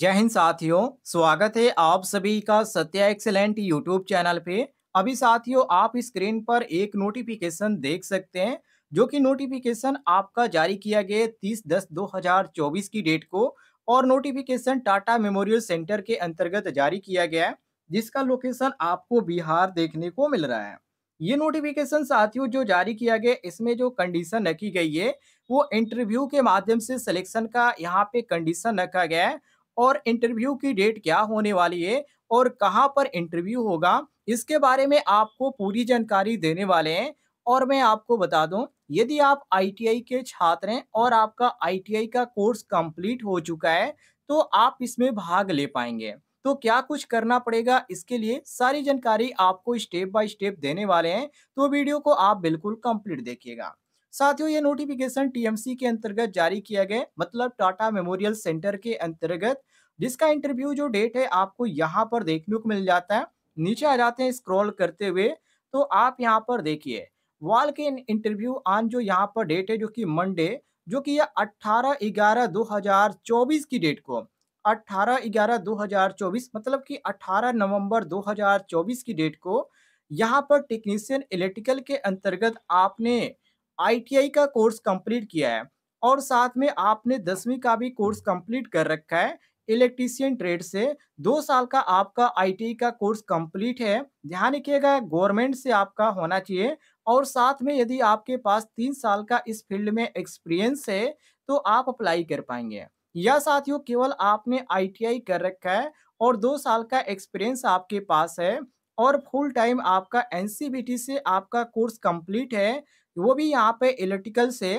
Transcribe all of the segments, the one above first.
जय हिंद साथियों स्वागत है आप सभी का सत्या एक्सेलेंट यूट्यूब चैनल पे अभी साथियों आप स्क्रीन पर एक नोटिफिकेशन देख सकते हैं जो कि नोटिफिकेशन आपका जारी किया गया तीस दस दो हजार चौबीस की डेट को और नोटिफिकेशन टाटा मेमोरियल सेंटर के अंतर्गत जारी किया गया है जिसका लोकेशन आपको बिहार देखने को मिल रहा है ये नोटिफिकेशन साथियों जो जारी किया गया इसमें जो कंडीशन रखी गई है वो इंटरव्यू के माध्यम से सिलेक्शन का यहाँ पे कंडीशन रखा गया है और इंटरव्यू की डेट क्या होने वाली है और कहाँ पर इंटरव्यू होगा इसके बारे में आपको पूरी जानकारी देने वाले हैं और मैं आपको बता दूं यदि आप आईटीआई के छात्र हैं और आपका आईटीआई का कोर्स कंप्लीट हो चुका है तो आप इसमें भाग ले पाएंगे तो क्या कुछ करना पड़ेगा इसके लिए सारी जानकारी आपको स्टेप बाय स्टेप देने वाले हैं तो वीडियो को आप बिल्कुल कंप्लीट देखिएगा साथियों ये नोटिफिकेशन टीएमसी के अंतर्गत जारी किया गया मतलब टाटा मेमोरियल सेंटर के अंतर्गत जिसका इंटरव्यू जो डेट है आपको यहाँ पर देखने को मिल जाता है नीचे आ जाते हैं स्क्रॉल करते हुए तो आप यहाँ पर देखिए वाल के इंटरव्यू ऑन जो यहाँ पर डेट है जो कि मंडे जो कि यह अट्ठारह ग्यारह दो हजार चौबीस की डेट को अट्ठारह ग्यारह दो हजार चौबीस मतलब कि अट्ठारह नवंबर दो हजार चौबीस की डेट को यहाँ पर टेक्नीशियन इलेक्ट्रिकल के अंतर्गत आपने आईटीआई का कोर्स कंप्लीट किया है और साथ में आपने दसवीं का भी कोर्स कंप्लीट कर रखा है इलेक्ट्रीशियन ट्रेड से दो साल का आपका आईटीआई का कोर्स कंप्लीट है ध्यान रखिएगा गवर्नमेंट से आपका होना चाहिए और साथ में यदि आपके पास तीन साल का इस फील्ड में एक्सपीरियंस है तो आप अप्लाई कर पाएंगे या साथियों केवल आपने आईटीआई कर रखा है और दो साल का एक्सपीरियंस आपके पास है और फुल टाइम आपका एन से आपका कोर्स कंप्लीट है वो भी यहाँ पे इलेक्ट्रिकल से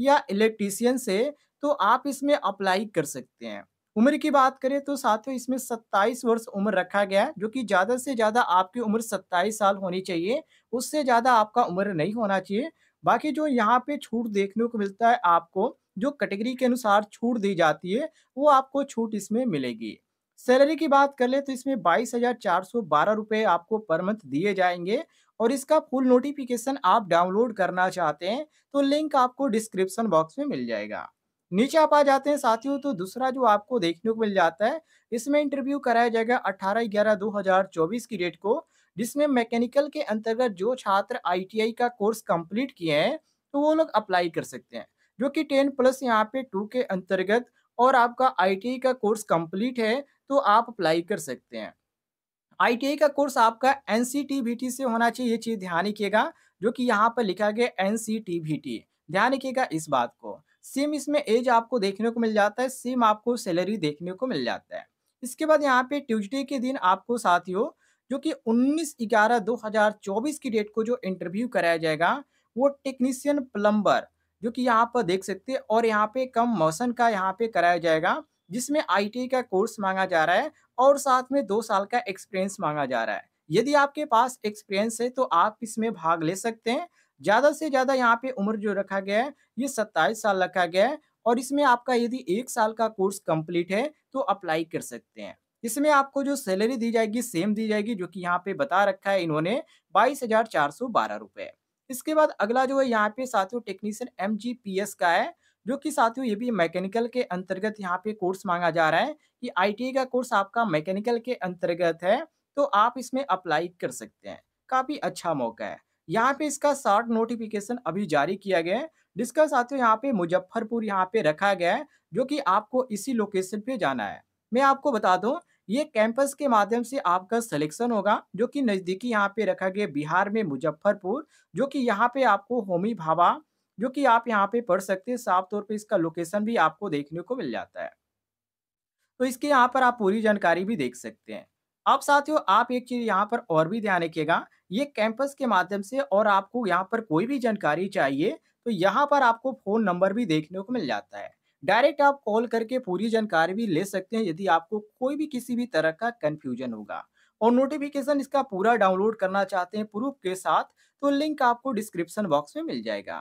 या इलेक्ट्रीशियन से तो आप इसमें अप्लाई कर सकते हैं उम्र की बात करें तो साथियों इसमें 27 वर्ष उम्र रखा गया है जो कि ज़्यादा से ज़्यादा आपकी उम्र 27 साल होनी चाहिए उससे ज़्यादा आपका उम्र नहीं होना चाहिए बाकी जो यहाँ पे छूट देखने को मिलता है आपको जो कैटेगरी के अनुसार छूट दी जाती है वो आपको छूट इसमें मिलेगी सैलरी की बात कर ले तो इसमें बाईस हजार चार सौ बारह रुपए आपको पर मंथ दिए जाएंगे और इसका फुल नोटिफिकेशन आप डाउनलोड करना चाहते हैं तो लिंक आपको डिस्क्रिप्शन बॉक्स में मिल जाएगा नीचे आप आ जाते हैं साथियों तो दूसरा जो आपको देखने को मिल जाता है इसमें इंटरव्यू कराया जाएगा अठारह ग्यारह दो हजार चौबीस की डेट को जिसमें मैकेनिकल के अंतर्गत जो छात्र आईटीआई का कोर्स कंप्लीट किए हैं तो वो लोग अप्लाई कर सकते हैं जो कि टेन प्लस यहाँ पे टू के अंतर्गत और आपका आई e का कोर्स कंप्लीट है तो आप अप्लाई कर सकते हैं आई e का कोर्स आपका एन से होना चाहिए ये चीज़ ध्यान रखिएगा जो कि यहाँ पर लिखा गया एन ध्यान रखिएगा इस बात को सेम इसमें एज आपको देखने को मिल जाता है सेम आपको सैलरी देखने को मिल जाता है इसके बाद यहाँ पे ट्यूजडे के दिन आपको साथियों जो कि 19 ग्यारह 2024 की डेट को जो इंटरव्यू कराया जाएगा वो टेक्नीशियन प्लम्बर जो कि यहाँ पर देख सकते हैं और यहाँ पे कम मौसम का यहाँ पे कराया जाएगा जिसमें आई का कोर्स मांगा जा रहा है और साथ में दो साल का एक्सपीरियंस मांगा जा रहा है यदि आपके पास एक्सपीरियंस है तो आप इसमें भाग ले सकते हैं ज़्यादा से ज़्यादा यहाँ पे उम्र जो रखा गया है ये सत्ताईस साल रखा गया है और इसमें आपका यदि एक साल का कोर्स कंप्लीट है तो अप्लाई कर सकते हैं इसमें आपको जो सैलरी दी जाएगी सेम दी जाएगी जो कि यहाँ पे बता रखा है इन्होंने बाईस हजार चार सौ बारह रुपये इसके बाद अगला जो है यहाँ पे साथियों टेक्नीशियन एम का है जो कि साथियों ये भी मैकेनिकल के अंतर्गत यहाँ पे कोर्स मांगा जा रहा है कि आई e का कोर्स आपका मैकेनिकल के अंतर्गत है तो आप इसमें अप्लाई कर सकते हैं काफ़ी अच्छा मौका है यहाँ पे इसका शॉर्ट नोटिफिकेशन अभी जारी किया गया है जिसका साथियों यहाँ पे मुजफ्फरपुर यहाँ पे रखा गया है जो कि आपको इसी लोकेशन पे जाना है मैं आपको बता दूं ये कैंपस के माध्यम से आपका सिलेक्शन होगा जो कि नज़दीकी यहाँ पे रखा गया बिहार में मुजफ्फरपुर जो कि यहाँ पे आपको होमी भाभा जो कि आप यहाँ पे पढ़ सकते हैं साफ तौर पे इसका लोकेशन भी आपको देखने को मिल जाता है तो इसके यहाँ पर आप पूरी जानकारी भी देख सकते हैं अब साथियों आप एक चीज यहाँ पर और भी ध्यान रखिएगा ये कैंपस के माध्यम से और आपको यहाँ पर कोई भी जानकारी चाहिए तो यहाँ पर आपको फोन नंबर भी देखने को मिल जाता है डायरेक्ट आप कॉल करके पूरी जानकारी भी ले सकते हैं यदि आपको कोई भी किसी भी तरह का कंफ्यूजन होगा और नोटिफिकेशन इसका पूरा डाउनलोड करना चाहते हैं प्रूफ के साथ तो लिंक आपको डिस्क्रिप्शन बॉक्स में मिल जाएगा